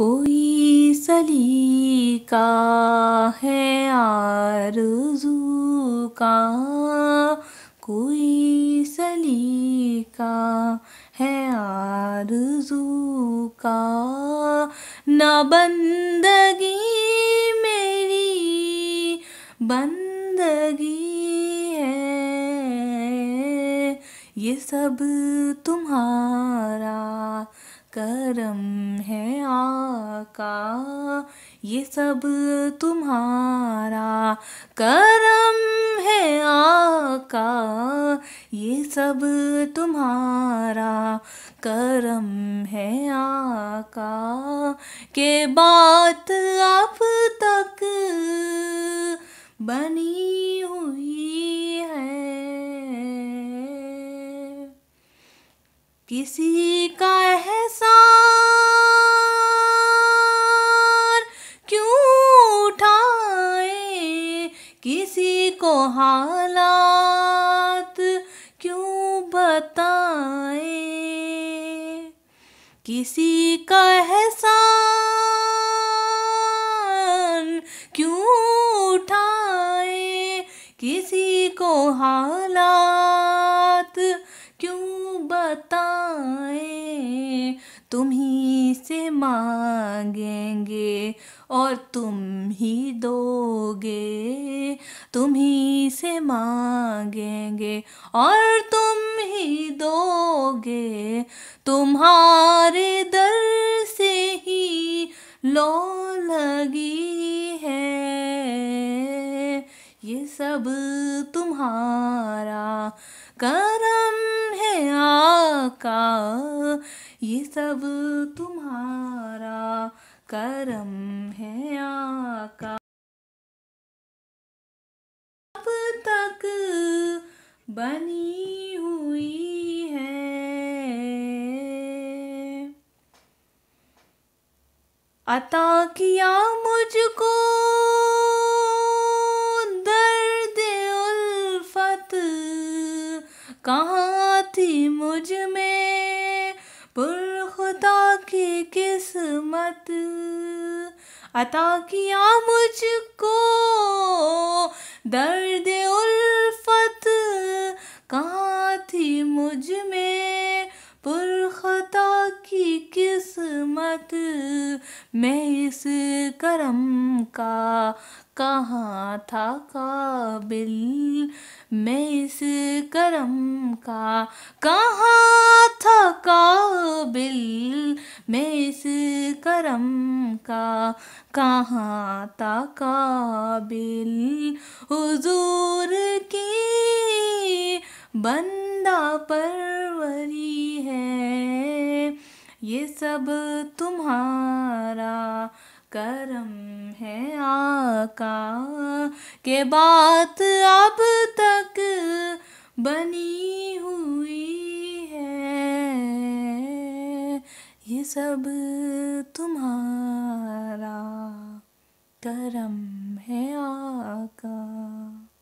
कोई सलीका है आरज़ू का कोई सलीका है आरज़ू का न बंदगी मेरी बंदगी है ये सब तुम्हारा करम है का ये सब तुम्हारा करम है आका ये सब तुम्हारा करम है आका के बात आप तक बनी हुई है किसी किसी को हालात क्यों बताए किसी का एहसान क्यों उठाए किसी को हालात क्यों बताए तुम ही से मांगेंगे और तुम ही दोगे तुम ही से मांगेंगे और तुम ही दोगे तुम्हारे दर से ही लो लगी है ये सब तुम्हारा करम है का ये सब तुम्हारा करम है आका अब तक बनी हुई है अता किया मुझको दर्द उल्फत कहाँ मुझ में पुरखुदा की किस्मत अता किया मुझको दर्द उल्फत कहाँ थी मुझ में किस्मत मैं इस करम का कहाँ था काबिल मैं इस करम का कहाँ था काबिल मैं इस करम का कहाँ था काबिल हुजूर की बंदा पर ये सब तुम्हारा करम है आका के बात अब तक बनी हुई है ये सब तुम्हारा करम है आका